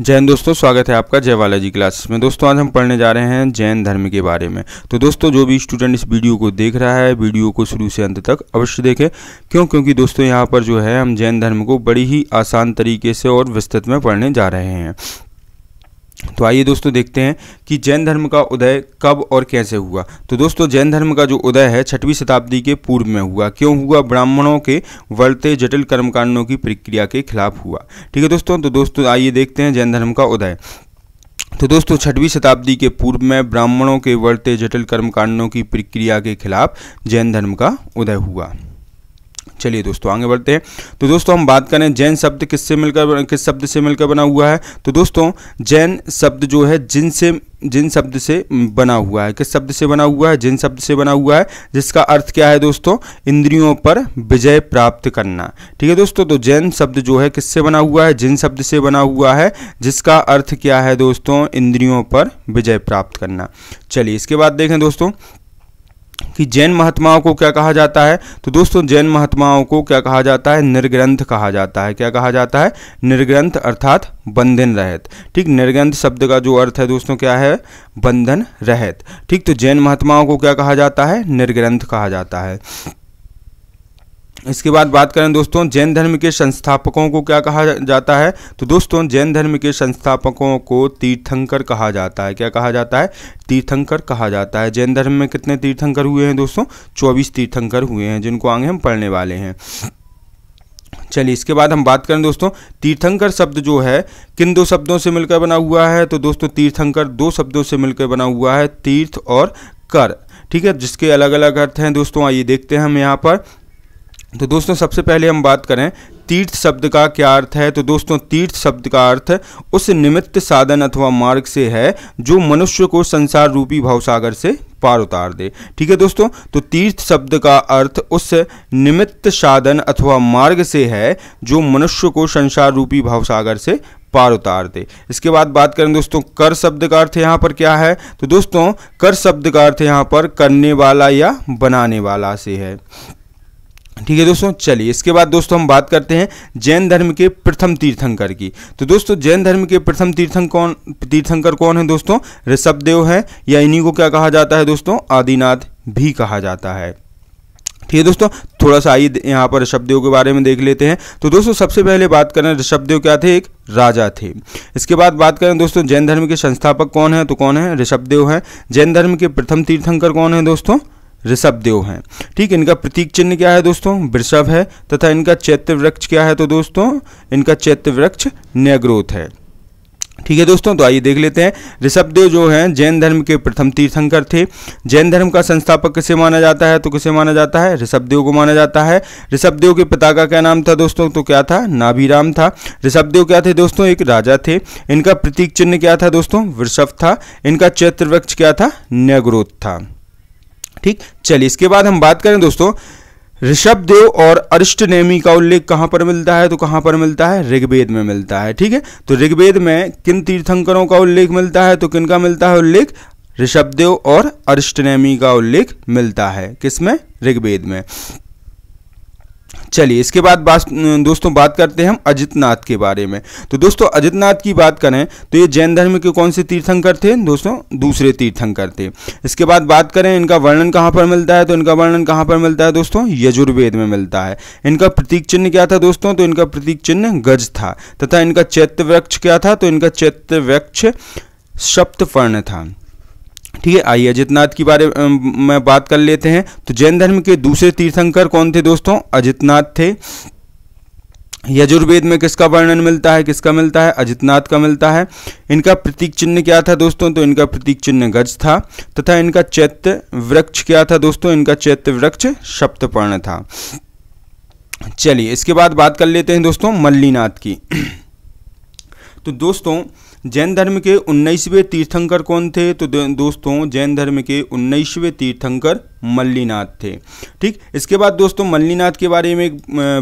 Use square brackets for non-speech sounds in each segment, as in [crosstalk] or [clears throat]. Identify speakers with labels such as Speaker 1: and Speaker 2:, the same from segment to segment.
Speaker 1: जैन दोस्तों स्वागत है आपका जय बालाजी क्लासेस में दोस्तों आज हम पढ़ने जा रहे हैं जैन धर्म के बारे में तो दोस्तों जो भी स्टूडेंट इस वीडियो को देख रहा है वीडियो को शुरू से अंत तक अवश्य देखें क्यों क्योंकि दोस्तों यहाँ पर जो है हम जैन धर्म को बड़ी ही आसान तरीके से और विस्तृत में पढ़ने जा रहे हैं तो आइए दोस्तों देखते हैं कि जैन धर्म का उदय कब और कैसे हुआ तो दोस्तों जैन धर्म का जो उदय है छठवीं शताब्दी के पूर्व में हुआ क्यों हुआ ब्राह्मणों के वर्ते जटिल कर्मकांडों की प्रक्रिया के खिलाफ हुआ ठीक है दोस्तों तो दोस्तों आइए देखते हैं जैन धर्म का उदय तो दोस्तों छठवीं शताब्दी के पूर्व में ब्राह्मणों के वर्ते जटिल कर्मकांडों की प्रक्रिया के खिलाफ जैन धर्म का उदय हुआ चलिए दोस्तों आगे बढ़ते हैं तो दोस्तों हम बात करें जैन शब्द किससे मिलकर किस शब्द से मिलकर बना हुआ है तो दोस्तों जैन शब्द जो है जिनसे जिन शब्द से बना हुआ है किस शब्द से बना हुआ है जिन शब्द से बना हुआ है जिसका अर्थ क्या है दोस्तों इंद्रियों पर विजय प्राप्त करना ठीक है दोस्तों तो जैन शब्द जो है किससे बना हुआ है जिन शब्द से बना हुआ है जिसका अर्थ क्या है दोस्तों इंद्रियों पर विजय प्राप्त करना चलिए इसके बाद देखें दोस्तों कि जैन महात्माओं को क्या कहा जाता है तो दोस्तों जैन महात्माओं को क्या कहा जाता है निर्ग्रंथ कहा जाता है क्या कहा जाता है निर्ग्रंथ अर्थात बंधन रहित ठीक निर्ग्रंथ शब्द का जो अर्थ है दोस्तों क्या है बंधन रहित ठीक तो जैन महात्माओं को क्या कहा जाता है निर्ग्रंथ कहा जाता है इसके बाद बात करें दोस्तों जैन धर्म के संस्थापकों को क्या कहा जाता है तो दोस्तों जैन धर्म के संस्थापकों को तीर्थंकर कहा जाता है क्या कहा जाता है तीर्थंकर कहा जाता है जैन धर्म में कितने तीर्थंकर हुए हैं दोस्तों चौबीस तीर्थंकर हुए हैं जिनको आगे हम पढ़ने वाले हैं चलिए इसके बाद हम बात करें दोस्तों तीर्थंकर शब्द जो है किन दो शब्दों से मिलकर बना हुआ है तो दोस्तों तीर्थंकर दो शब्दों से मिलकर बना हुआ है तीर्थ और कर ठीक है जिसके अलग अलग अर्थ हैं दोस्तों आइए देखते हैं हम यहाँ पर तो दोस्तों सबसे पहले हम बात करें तीर्थ शब्द का क्या अर्थ है तो दोस्तों तीर्थ शब्द का अर्थ उस निमित्त साधन अथवा मार्ग से है जो मनुष्य को संसार रूपी भावसागर से पार उतार दे ठीक है दोस्तों तो तीर्थ शब्द का अर्थ उस निमित्त साधन अथवा मार्ग से है जो मनुष्य को संसार रूपी भावसागर से पार उतार दे इसके बाद बात करें दोस्तों कर शब्द का अर्थ यहाँ पर क्या है तो दोस्तों कर शब्द का अर्थ यहाँ पर करने वाला या बनाने वाला से है ठीक है दोस्तों चलिए इसके बाद दोस्तों हम बात करते हैं जैन धर्म के प्रथम तीर्थंकर की तो दोस्तों जैन धर्म के प्रथम तीर्थंकर कौन तीर्थंकर कौन है दोस्तों ऋषभदेव है या इन्हीं को क्या कहा जाता है दोस्तों आदिनाथ भी कहा जाता है ठीक है दोस्तों थोड़ा सा आइए यहाँ पर ऋषभदेव के बारे में देख लेते हैं तो दोस्तों सबसे पहले बात करें ऋषभदेव क्या थे एक राजा थे इसके बाद बात करें दोस्तों जैन धर्म के संस्थापक कौन है तो कौन है ऋषभदेव है जैन धर्म के प्रथम तीर्थंकर कौन है दोस्तों ऋषभ देव हैं ठीक इनका प्रतीक चिन्ह क्या है दोस्तों वृषभ है तथा इनका चैत्य वृक्ष क्या है तो दोस्तों इनका चैत्य वृक्ष न्यग्रोथ है ठीक है दोस्तों तो आइए देख लेते हैं ऋषभदेव जो हैं जैन धर्म के प्रथम तीर्थंकर थे जैन धर्म का संस्थापक किसे माना जाता है तो किसे माना जाता है ऋषभदेव को माना जाता है ऋषभदेव के पिता का क्या नाम था दोस्तों तो क्या था नाभिराम था ऋषभदेव क्या थे दोस्तों एक राजा थे इनका प्रतीक चिन्ह क्या था दोस्तों वृषभ था इनका चैत्र वृक्ष क्या था न्यग्रोथ था ठीक चलिए इसके बाद हम बात करें दोस्तों ऋषभ देव और अरिष्ट नेमी का उल्लेख कहाँ पर मिलता है तो कहाँ पर मिलता है ऋग्वेद में मिलता है ठीक है तो ऋग्वेद में किन तीर्थंकरों का उल्लेख मिलता है तो किनका मिलता है उल्लेख ऋषभदेव और अरिष्ट नेमी का उल्लेख मिलता है किसमें ऋग्वेद में चलिए इसके बाद बात दोस्तों बात करते हैं हम अजितनाथ के बारे में तो दोस्तों अजितनाथ की बात करें तो ये जैन धर्म के कौन से तीर्थंकर थे दोस्तों दूसरे तीर्थंकर थे इसके बाद बात करें इनका वर्णन कहाँ पर मिलता है तो इनका वर्णन कहाँ पर मिलता है दोस्तों यजुर्वेद में मिलता है इनका प्रतीक चिन्ह क्या था दोस्तों तो इनका प्रतीक चिन्ह गज था तथा इनका चैत्य वृक्ष क्या था तो इनका चैत्य वृक्ष सप्तपर्ण था ठीक है आइए अजितनाथ के बारे में बात कर लेते हैं तो जैन धर्म के दूसरे तीर्थंकर कौन थे दोस्तों अजितनाथ थे यजुर्वेद में किसका वर्णन मिलता है किसका मिलता है अजितनाथ का मिलता है इनका प्रतीक चिन्ह क्या था दोस्तों तो इनका प्रतीक चिन्ह गज था तथा इनका चैत्य वृक्ष क्या था दोस्तों इनका चैत्य वृक्ष सप्तपर्ण था चलिए इसके बाद बात कर लेते हैं दोस्तों मल्लीनाथ की तो दोस्तों जैन धर्म के उन्नीसवें तीर्थंकर कौन थे तो दोस्तों जैन धर्म के उन्नीसवें तीर्थंकर मल्लीनाथ थे ठीक इसके बाद दोस्तों मल्लीनाथ के बारे में एक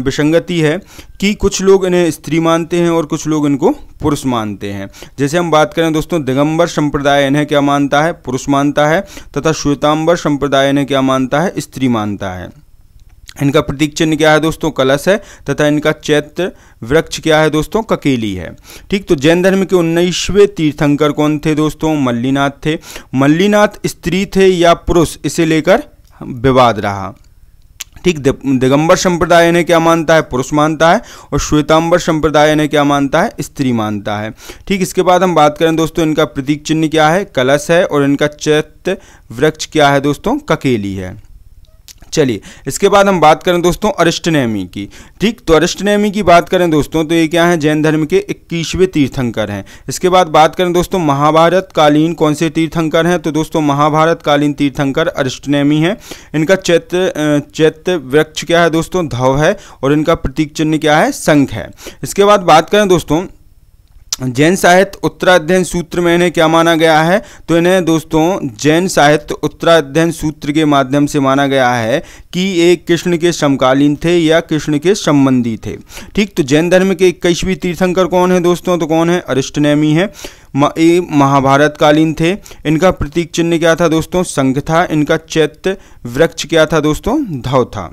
Speaker 1: विसंगति है कि कुछ लोग इन्हें स्त्री मानते हैं और कुछ लोग इनको पुरुष मानते हैं जैसे हम बात करें दोस्तों दिगंबर संप्रदाय इन्हें क्या मानता है पुरुष मानता है तथा श्वेतांबर संप्रदाय इन्हें क्या मानता है स्त्री मानता है इनका प्रतीक चिन्ह क्या है दोस्तों कलश है तथा इनका चैत्र वृक्ष क्या है दोस्तों ककेली है ठीक तो जैन धर्म के उन्नीसवें तीर्थंकर कौन थे दोस्तों मल्लीनाथ थे मल्लीनाथ स्त्री थे या पुरुष इसे लेकर विवाद रहा ठीक दिगंबर संप्रदाय ने क्या मानता है पुरुष मानता है और श्वेतांबर संप्रदाय ने क्या मानता है स्त्री मानता है ठीक इसके बाद हम बात करें दोस्तों इनका प्रतीक चिन्ह क्या है कलश है और इनका चैत्य वृक्ष क्या है दोस्तों ककेली है चलिए इसके बाद हम बात करें दोस्तों अरिष्टनेमी की ठीक तो अरिष्टनेमी की बात करें दोस्तों तो ये क्या है जैन धर्म के इक्कीसवें तीर्थंकर हैं इसके बाद बात करें दोस्तों महाभारत कालीन कौन से तीर्थंकर हैं तो दोस्तों महाभारत कालीन तीर्थंकर अरिष्टनेमी हैं इनका चैत्र चैत्य वृक्ष क्या है दोस्तों धव है और इनका प्रतीक चिन्ह क्या है संख है इसके बाद बात करें दोस्तों जैन साहित्य उत्तराध्ययन सूत्र में इन्हें क्या माना गया है तो इन्हें दोस्तों जैन साहित्य उत्तराध्ययन सूत्र के माध्यम से माना गया है कि ये कृष्ण के समकालीन थे या कृष्ण के संबंधी थे ठीक तो जैन धर्म के इक्कीसवीं तीर्थंकर कौन है दोस्तों तो कौन है अरिष्टनेमी है ये महाभारत कालीन थे इनका प्रतीक चिन्ह क्या था दोस्तों संघ था इनका चैत्य वृक्ष क्या था दोस्तों धव था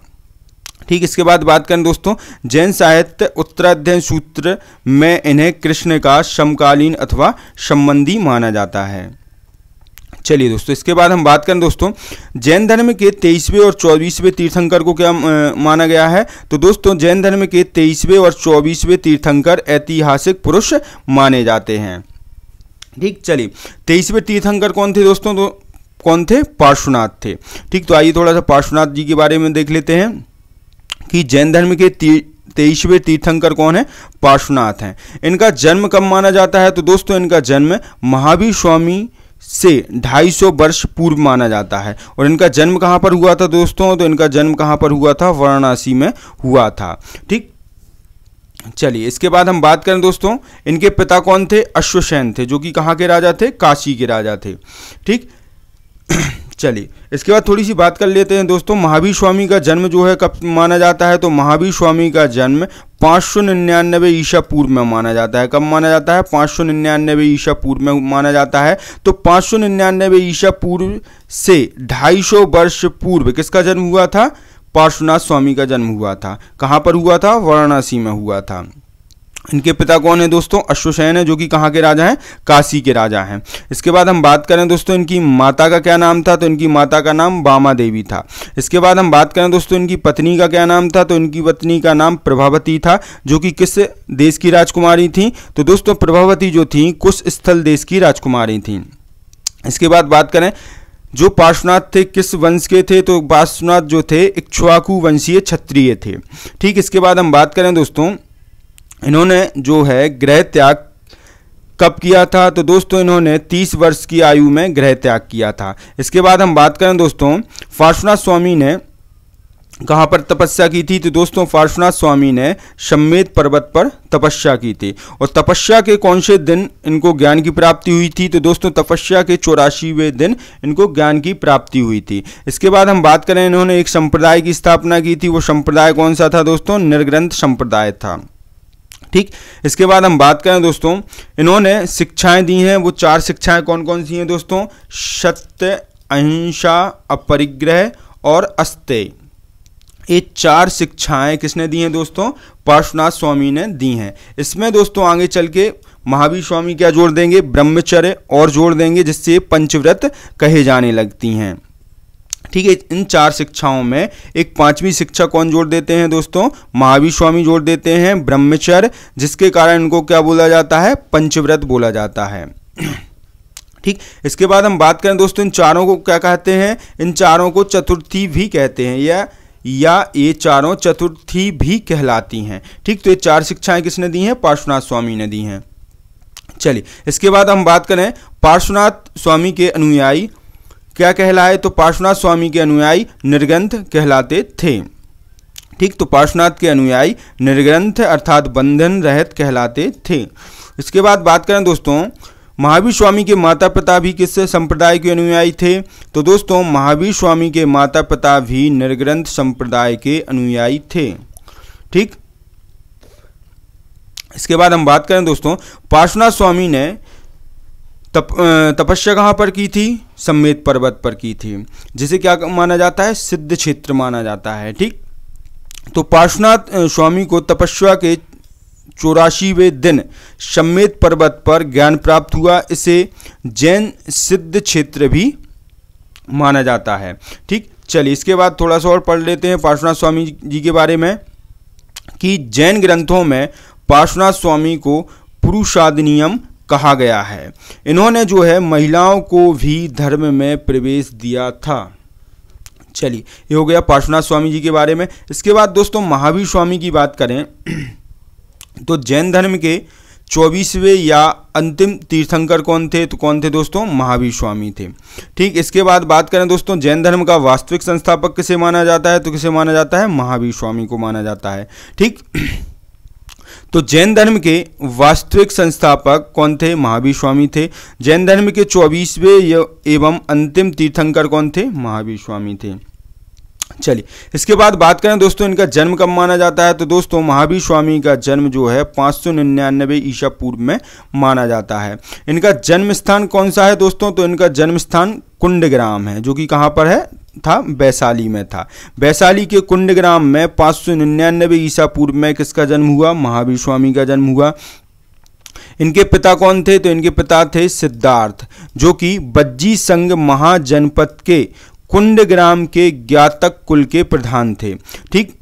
Speaker 1: ठीक इसके बाद बात करें दोस्तों जैन साहित्य सूत्राध्ययन सूत्र में इन्हें कृष्ण का समकालीन अथवा संबंधी माना जाता है चलिए दोस्तों इसके बाद हम बात करें दोस्तों जैन धर्म के तेईसवें और चौबीसवें तीर्थंकर को क्या माना गया है तो दोस्तों जैन धर्म के तेईसवें और चौबीसवें तीर्थंकर ऐतिहासिक पुरुष माने जाते हैं ठीक चलिए तेईसवें तीर्थंकर कौन थे दोस्तों तो कौन थे पार्श्वनाथ थे ठीक तो आइए थोड़ा सा पार्श्वनाथ जी के बारे में देख लेते हैं कि जैन धर्म के तेईसवे तीर्थंकर कौन है पार्श्वनाथ हैं इनका जन्म कब माना जाता है तो दोस्तों इनका जन्म महावीर स्वामी से 250 वर्ष पूर्व माना जाता है और इनका जन्म कहाँ पर हुआ था दोस्तों तो इनका जन्म कहाँ पर हुआ था वाराणसी में हुआ था ठीक चलिए इसके बाद हम बात करें दोस्तों इनके पिता कौन थे अश्वसेन थे जो कि कहाँ के राजा थे काशी के राजा थे ठीक चलिए इसके बाद थोड़ी सी बात कर लेते हैं दोस्तों महावीर स्वामी का जन्म जो है कब माना जाता है तो महावीर स्वामी का जन्म पाँच सौ निन्यानवे ईशा पूर्व में माना जाता है कब माना जाता है पाँच सौ निन्यानवे ईशा पूर्व में माना जाता है तो पाँच सौ निन्यानवे ईशा पूर्व से ढाई सौ वर्ष पूर्व किसका जन्म हुआ था पार्श्वनाथ स्वामी का जन्म हुआ था कहाँ पर हुआ था वाराणसी में हुआ था इनके पिता कौन है दोस्तों अश्वसेन है जो कि कहाँ के राजा हैं काशी के राजा हैं इसके बाद हम बात करें दोस्तों इनकी माता का क्या नाम था तो इनकी माता का नाम बामा देवी था इसके बाद हम बात करें दोस्तों इनकी पत्नी का क्या नाम था तो इनकी पत्नी का नाम प्रभावती था जो कि किस देश की राजकुमारी थी तो दोस्तों प्रभावती जो थी कुछ स्थल देश की राजकुमारी थी इसके बाद बात करें जो पार्श्वनाथ थे किस वंश के थे तो पार्श्वनाथ जो थे इक्ष्वाकु वंशीय क्षत्रिय थे ठीक इसके बाद हम बात करें दोस्तों इन्होंने जो है गृह त्याग कब किया था तो दोस्तों इन्होंने 30 वर्ष की आयु में गृह त्याग किया था इसके बाद हम बात करें दोस्तों फार्शुनाथ स्वामी ने कहाँ पर तपस्या की थी तो दोस्तों फार्शुनाथ स्वामी ने सम्मेद पर्वत पर तपस्या की थी और तपस्या के कौन से दिन इनको ज्ञान की प्राप्ति हुई थी तो दोस्तों तपस्या के चौरासीवें दिन इनको ज्ञान की प्राप्ति हुई थी इसके बाद हम बात करें इन्होंने एक संप्रदाय की स्थापना की थी वो संप्रदाय कौन सा था दोस्तों निर्ग्रंथ संप्रदाय था ठीक इसके बाद हम बात करें दोस्तों इन्होंने शिक्षाएं दी हैं वो चार शिक्षाएं कौन कौन सी हैं दोस्तों सत्य अहिंसा अपरिग्रह और अस्त्य ये चार शिक्षाएं किसने दी हैं दोस्तों पार्श्वनाथ स्वामी ने दी हैं इसमें दोस्तों आगे चल के महावीर स्वामी क्या जोड़ देंगे ब्रह्मचर्य और जोड़ देंगे जिससे पंचव्रत कहे जाने लगती हैं ठीक है इन चार शिक्षाओं में एक पांचवी शिक्षा कौन जोड़ देते हैं दोस्तों महावीर स्वामी जोड़ देते हैं ब्रह्मचर्य जिसके कारण इनको क्या बोला जाता है पंचव्रत बोला जाता है [clears throat] ठीक इसके बाद हम बात करें दोस्तों इन चारों को क्या कहते हैं इन चारों को चतुर्थी भी कहते हैं या या ये चारों चतुर्थी भी कहलाती हैं ठीक तो ये चार शिक्षाएं किसने दी हैं पार्श्वनाथ स्वामी ने दी हैं चलिए इसके बाद हम बात करें पार्श्वनाथ स्वामी के अनुयायी क्या कहलाए तो पार्श्वनाथ स्वामी के अनुयायी निर्गंथ कहलाते थे ठीक तो पार्श्वनाथ के अनुयायी निर्ग्रंथ अर्थात बंधन रहित कहलाते थे इसके बाद बात करें दोस्तों महावीर स्वामी के माता पिता भी किस संप्रदाय के अनुयायी थे तो दोस्तों महावीर स्वामी के माता पिता भी निर्ग्रंथ संप्रदाय के अनुयायी थे ठीक इसके बाद हम बात करें दोस्तों पार्श्वनाथ स्वामी ने तप तपस्या कहाँ पर की थी सम्मेत पर्वत पर की थी जिसे क्या माना जाता है सिद्ध क्षेत्र माना जाता है ठीक तो पार्श्वनाथ स्वामी को तपस्या के चौरासीवें दिन सम्मेत पर्वत पर ज्ञान प्राप्त हुआ इसे जैन सिद्ध क्षेत्र भी माना जाता है ठीक चलिए इसके बाद थोड़ा सा और पढ़ लेते हैं पार्श्वनाथ स्वामी जी के बारे में कि जैन ग्रंथों में पार्श्वनाथ स्वामी को पुरुषादनियम कहा गया है इन्होंने जो है महिलाओं को भी धर्म में प्रवेश दिया था चलिए ये हो गया पार्श्वनाथ स्वामी जी के बारे में इसके बाद दोस्तों महावीर स्वामी की बात करें [clears throat] तो जैन धर्म के चौबीसवें या अंतिम तीर्थंकर कौन थे तो कौन थे दोस्तों महावीर स्वामी थे ठीक इसके बाद बात करें दोस्तों जैन धर्म का वास्तविक संस्थापक किसे माना जाता है तो किसे माना जाता है महावीर स्वामी को माना जाता है ठीक [clears throat] तो जैन धर्म के वास्तविक संस्थापक कौन थे महावीर स्वामी थे जैन धर्म के चौबीसवें एवं अंतिम तीर्थंकर कौन थे महावीर स्वामी थे चलिए इसके बाद बात करें दोस्तों इनका जन्म कब माना जाता है तो दोस्तों महावीर स्वामी का जन्म जो है पाँच सौ निन्यानबे ईसा पूर्व में माना जाता है इनका जन्म स्थान कौन सा है दोस्तों तो इनका जन्म स्थान कुंड ग्राम है जो कि कहाँ पर है था वैशाली में था वैशाली के कुंड ग्राम में पाँच सौ निन्यानबे ईसा पूर्व में किसका जन्म हुआ महावीर स्वामी का जन्म हुआ इनके पिता कौन थे तो इनके पिता थे सिद्धार्थ जो कि बज्जी संघ महाजनपद के कुंड ग्राम के ज्ञातक कुल के प्रधान थे ठीक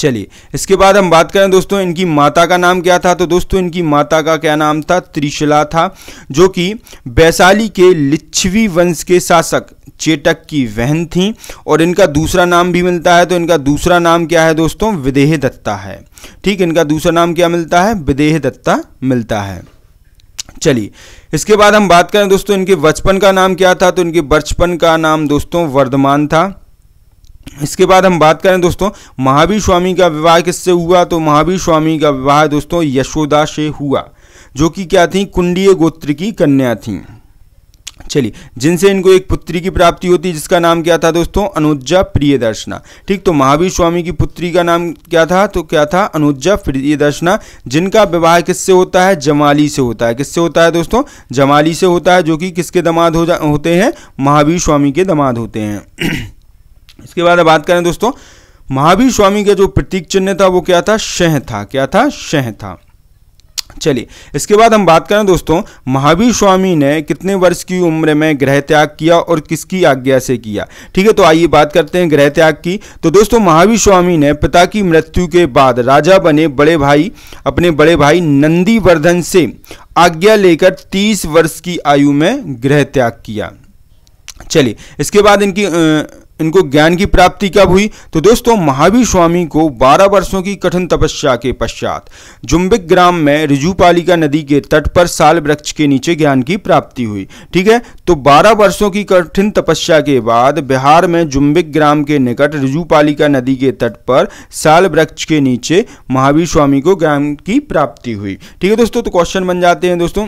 Speaker 1: चलिए इसके बाद हम बात करें दोस्तों इनकी माता का नाम क्या था तो दोस्तों इनकी माता का क्या नाम था त्रिशला था जो कि वैशाली के लिच्छवी वंश के शासक चेटक की बहन थी और इनका दूसरा नाम भी मिलता है तो इनका दूसरा नाम क्या है दोस्तों विदेह दत्ता है ठीक इनका दूसरा नाम क्या मिलता है विदेह दत्ता मिलता है चलिए इसके बाद हम बात करें दोस्तों इनके बचपन का नाम क्या था तो इनके बचपन का नाम दोस्तों वर्धमान था इसके बाद हम बात करें दोस्तों महावीर स्वामी का विवाह किससे हुआ तो महावीर स्वामी का विवाह दोस्तों यशोदा से हुआ जो कि क्या थी कुंडीय गोत्र की कन्या थी चलिए जिनसे इनको एक पुत्री की प्राप्ति होती जिसका नाम क्या था दोस्तों प्रिय प्रियदर्शना ठीक तो महावीर स्वामी की पुत्री का नाम क्या था तो क्या था अनुज्जा प्रियदर्शना जिनका विवाह किससे होता है जमाली से होता है किससे होता है दोस्तों जमाली से होता है जो कि किसके दमाद हो जा होते हैं महावीर स्वामी के दमाद होते हैं [clears throat] इसके बाद बात करें दोस्तों महावीर स्वामी का जो प्रतीक चिन्ह था वो क्या था शह था क्या था शह था चलिए इसके बाद हम बात करें दोस्तों महावीर स्वामी ने कितने वर्ष की उम्र में ग्रह त्याग किया और किसकी आज्ञा से किया ठीक है तो आइए बात करते हैं ग्रह त्याग की तो दोस्तों महावीर स्वामी ने पिता की मृत्यु के बाद राजा बने बड़े भाई अपने बड़े भाई नंदीवर्धन से आज्ञा लेकर तीस वर्ष की आयु में ग्रह त्याग किया चलिए इसके बाद इनकी आ, इनको ज्ञान की प्राप्ति कब हुई तो दोस्तों महावीर स्वामी को 12 वर्षों की कठिन तपस्या के पश्चात जुम्बिक ग्राम में रिजुपालिका नदी के तट पर साल वृक्ष के नीचे ज्ञान की प्राप्ति हुई ठीक है तो 12 वर्षों की कठिन तपस्या के बाद बिहार में जुम्बिक ग्राम के निकट रिजुपालिका नदी के तट पर साल वृक्ष के नीचे महावीर स्वामी को ज्ञान की प्राप्ति हुई ठीक है दोस्तों तो क्वेश्चन बन जाते हैं दोस्तों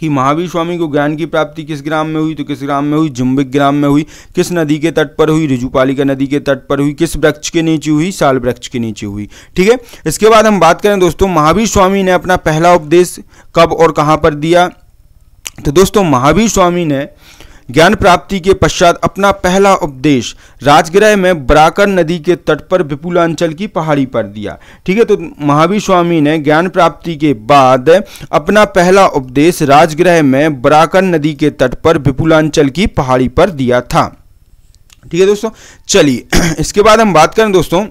Speaker 1: कि महावीर स्वामी को ज्ञान की प्राप्ति किस ग्राम में हुई तो किस ग्राम में हुई जुम्बिक ग्राम में हुई किस नदी के तट पर हुई रिजुपालिका नदी के तट पर हुई किस वृक्ष के नीचे हुई साल वृक्ष के नीचे हुई ठीक है इसके बाद हम बात करें दोस्तों महावीर स्वामी ने अपना पहला उपदेश कब और कहाँ पर दिया तो दोस्तों महावीर स्वामी ने ज्ञान प्राप्ति के पश्चात अपना पहला उपदेश राजगृह में बराकर नदी के तट पर विपुलांचल की पहाड़ी पर दिया ठीक है तो महावीर स्वामी ने ज्ञान प्राप्ति के बाद अपना पहला उपदेश राजगृह में बराकर नदी के तट पर विपुलांचल की पहाड़ी पर दिया था ठीक है दोस्तों चलिए [clears throat] इसके बाद हम बात करें दोस्तों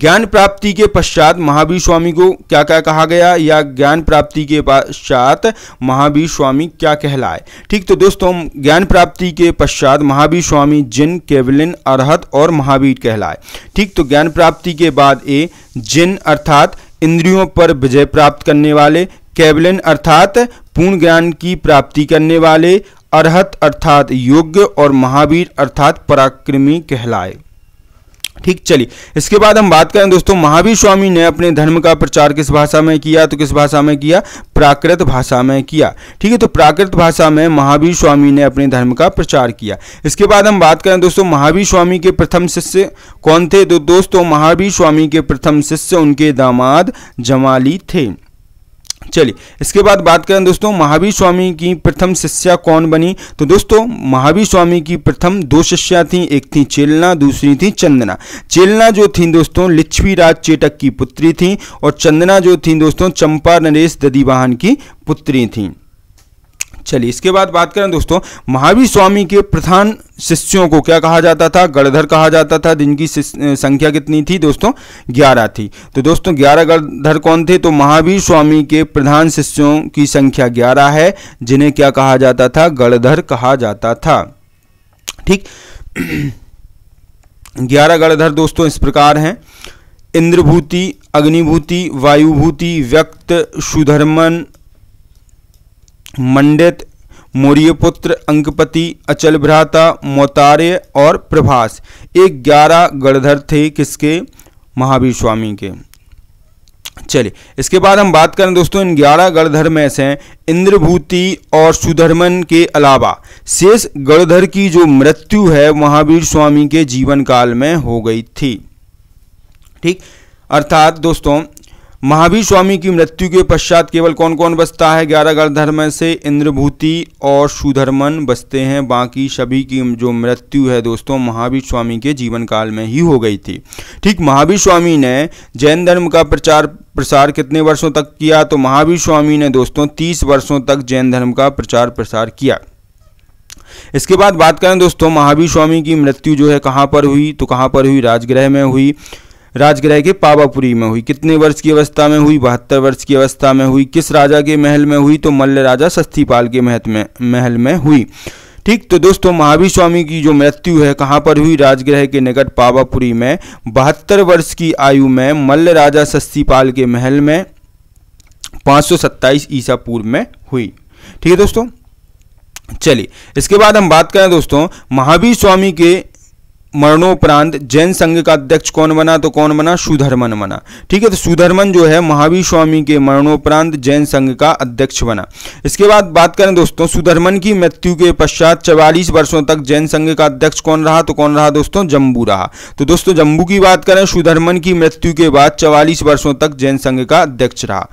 Speaker 1: ज्ञान प्राप्ति के पश्चात महावीर स्वामी को क्या क्या कहा गया या ज्ञान प्राप्ति के पश्चात महावीर स्वामी क्या कहलाए ठीक तो दोस्तों ज्ञान प्राप्ति के पश्चात महावीर स्वामी जिन केवलिन अरहत और महावीर कहलाए ठीक तो ज्ञान प्राप्ति के बाद ए जिन अर्थात इंद्रियों पर विजय प्राप्त करने वाले केवलिन अर्थात पूर्ण ज्ञान की प्राप्ति करने वाले अरहत अर्थात योग्य और महावीर अर्थात पराक्रमी कहलाए ठीक चलिए इसके बाद हम बात करें दोस्तों महावीर स्वामी ने अपने धर्म का प्रचार किस भाषा में किया तो किस भाषा में किया प्राकृत भाषा में किया ठीक है तो प्राकृत भाषा में महावीर स्वामी ने अपने धर्म का प्रचार किया इसके बाद हम बात करें दोस्तों महावीर स्वामी के प्रथम शिष्य कौन थे तो दोस्तों महावीर स्वामी के प्रथम शिष्य उनके दामाद जमाली थे चलिए इसके बाद बात करें दोस्तों महावीर स्वामी की प्रथम शिष्या कौन बनी तो दोस्तों महावीर स्वामी की प्रथम दो शिष्या थी एक थी चेलना दूसरी थी चंदना चेलना जो थी दोस्तों लिच्छवी राज चेटक की पुत्री थी और चंदना जो थी दोस्तों चंपा नरेश ददीवाहन की पुत्री थी चलिए इसके बाद बात करें दोस्तों महावीर स्वामी के प्रधान शिष्यों को क्या कहा जाता था गढ़धर कहा जाता था जिनकी संख्या कितनी थी दोस्तों ग्यारह थी तो दोस्तों ग्यारह गढ़धर कौन थे तो महावीर स्वामी के प्रधान शिष्यों की संख्या ग्यारह है जिन्हें क्या कहा जाता था गढ़धर कहा जाता था ठीक [clears throat] ग्यारह गढ़धर दोस्तों इस प्रकार हैं इंद्रभूति अग्निभूति वायुभूति व्यक्त सुधर्मन मंडित मौर्यपुत्र अंकपति अचल भ्राता मोतार्य और प्रभास ये ग्यारह गणधर थे किसके महावीर स्वामी के चलिए इसके बाद हम बात करें दोस्तों इन ग्यारह गणधर में से इंद्रभूति और सुधर्मन के अलावा शेष गणधर की जो मृत्यु है महावीर स्वामी के जीवन काल में हो गई थी ठीक अर्थात दोस्तों महावीर स्वामी की मृत्यु के पश्चात केवल कौन कौन बसता है ग्यारह गणधर्म से इंद्रभूति और सुधर्मन बसते हैं बाकी सभी की जो मृत्यु है दोस्तों महावीर स्वामी के जीवन काल में ही हो गई थी ठीक महावीर स्वामी ने जैन धर्म का प्रचार प्रसार कितने वर्षों तक किया तो महावीर स्वामी ने दोस्तों तीस वर्षों तक जैन धर्म का प्रचार प्रसार किया इसके बाद बात करें दोस्तों महावीर स्वामी की मृत्यु जो है कहाँ पर हुई तो कहाँ पर हुई राजगृह में हुई राजगृह के पावापुरी में हुई कितने वर्ष की अवस्था में हुई बहत्तर वर्ष की अवस्था में हुई किस राजा के महल में हुई तो मल्ल राजा सस्तीपाल के महत में महल में हुई ठीक तो दोस्तों महावीर स्वामी की जो मृत्यु है कहाँ पर हुई राजगृह के निकट पावापुरी में बहत्तर वर्ष की आयु में मल्ल राजा सस्तीपाल के महल में पाँच ईसा पूर्व में हुई ठीक है दोस्तों चलिए इसके बाद हम बात करें दोस्तों महावीर स्वामी के मरणोपरांत जैन संघ का अध्यक्ष कौन बना तो कौन बना सुधरमन बना ठीक है तो सुधरमन जो है महावीर स्वामी के मरणोपरांत जैन संघ का अध्यक्ष बना इसके बाद बात करें दोस्तों सुधरमन की मृत्यु के पश्चात चवालीस वर्षों तक जैन संघ का अध्यक्ष कौन रहा तो कौन रहा दोस्तों जम्बू रहा तो दोस्तों जम्बू की बात करें सुधरमन की मृत्यु के बाद चवालीस वर्षों तक जैन संघ का अध्यक्ष रहा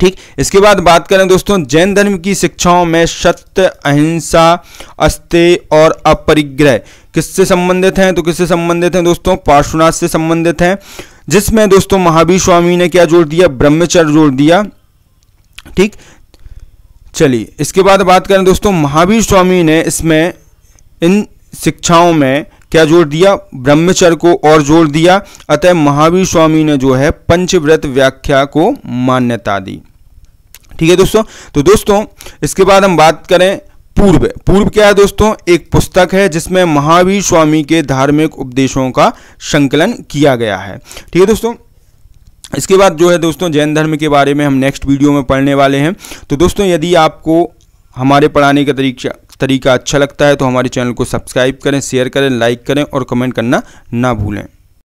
Speaker 1: ठीक इसके बाद बात करें दोस्तों जैन धर्म की शिक्षाओं में सत्य अहिंसा अस्ते और अपरिग्रह किससे संबंधित हैं तो किससे संबंधित हैं दोस्तों पार्श्वनाथ से संबंधित हैं जिसमें दोस्तों महावीर स्वामी ने क्या जोड़ दिया ब्रह्मचर्य जोड़ दिया ठीक चलिए इसके बाद बात करें दोस्तों महावीर स्वामी ने इसमें इन शिक्षाओं में क्या जोड़ दिया ब्रह्मचर्य को और जोड़ दिया अतः महावीर स्वामी ने जो है पंचव्रत व्याख्या को मान्यता दी ठीक है दोस्तों तो दोस्तों इसके बाद हम बात करें पूर्व पूर्व क्या है दोस्तों एक पुस्तक है जिसमें महावीर स्वामी के धार्मिक उपदेशों का संकलन किया गया है ठीक है दोस्तों इसके बाद जो है दोस्तों जैन धर्म के बारे में हम नेक्स्ट वीडियो में पढ़ने वाले हैं तो दोस्तों यदि आपको हमारे पढ़ाने का तरीका तरीका अच्छा लगता है तो हमारे चैनल को सब्सक्राइब करें शेयर करें लाइक करें और कमेंट करना ना भूलें